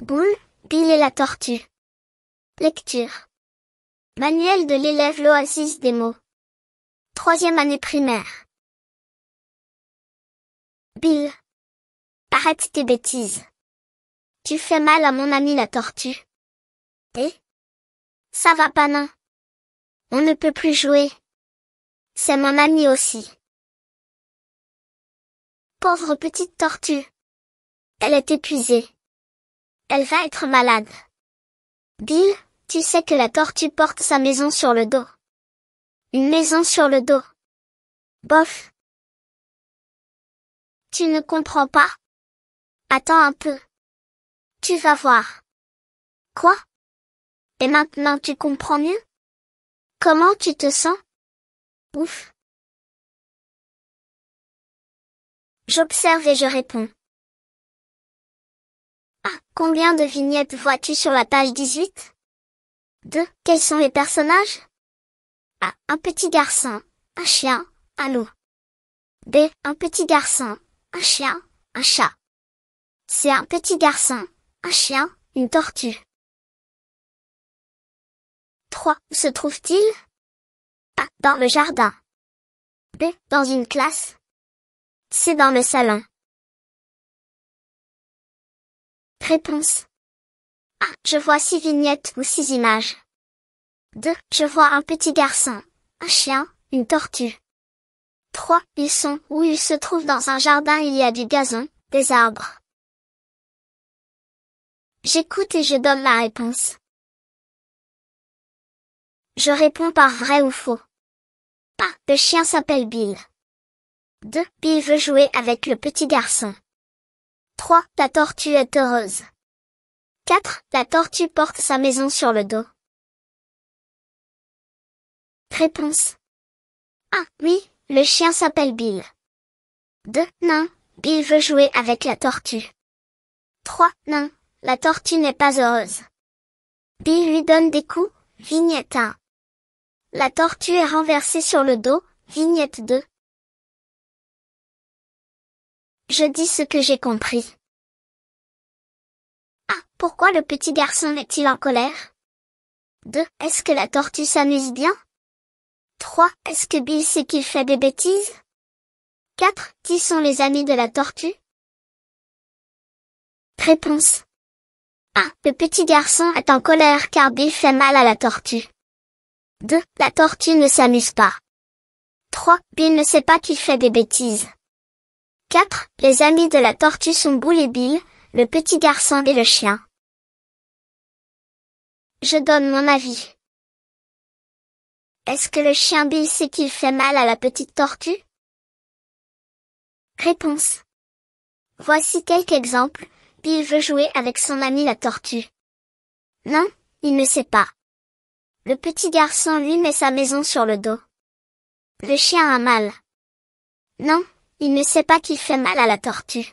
Boule, Bill et la tortue. Lecture. Manuel de l'élève l'oasis des mots. Troisième année primaire. Bill. Arrête tes bêtises. Tu fais mal à mon ami la tortue. Eh Ça va pas non. On ne peut plus jouer. C'est mon ami aussi. Pauvre petite tortue. Elle est épuisée elle va être malade. Bill, tu sais que la tortue porte sa maison sur le dos. Une maison sur le dos. Bof. Tu ne comprends pas Attends un peu. Tu vas voir. Quoi Et maintenant tu comprends mieux Comment tu te sens Ouf. J'observe et je réponds. Ah, combien de vignettes vois-tu sur la page 18 2. Quels sont les personnages A. Un petit garçon, un chien, un loup. B. Un petit garçon, un chien, un chat. C'est un petit garçon, un chien, une tortue. 3. Où se trouve-t-il A. Dans le jardin. B. Dans une classe. C. Dans le salon. Réponse. 1. Ah, je vois six vignettes ou six images. 2. Je vois un petit garçon, un chien, une tortue. 3. Ils sont où ils se trouvent dans un jardin, il y a du gazon, des arbres. J'écoute et je donne la réponse. Je réponds par vrai ou faux. Pas. Ah, le chien s'appelle Bill. 2. Bill veut jouer avec le petit garçon. 3. La tortue est heureuse. 4. La tortue porte sa maison sur le dos. Réponse. 1. Ah, oui, le chien s'appelle Bill. 2. Non, Bill veut jouer avec la tortue. 3. Non, la tortue n'est pas heureuse. Bill lui donne des coups, vignette 1. La tortue est renversée sur le dos, vignette 2. Je dis ce que j'ai compris. 1. Ah, pourquoi le petit garçon est-il en colère 2. Est-ce que la tortue s'amuse bien 3. Est-ce que Bill sait qu'il fait des bêtises 4. Qui sont les amis de la tortue Réponse. 1. Ah, le petit garçon est en colère car Bill fait mal à la tortue. 2. La tortue ne s'amuse pas. 3. Bill ne sait pas qu'il fait des bêtises. 4. Les amis de la tortue sont Boule et Bill, le petit garçon et le chien. Je donne mon avis. Est-ce que le chien Bill sait qu'il fait mal à la petite tortue Réponse. Voici quelques exemples. Bill veut jouer avec son ami la tortue. Non, il ne sait pas. Le petit garçon lui met sa maison sur le dos. Le chien a mal. Non, il ne sait pas qu'il fait mal à la tortue.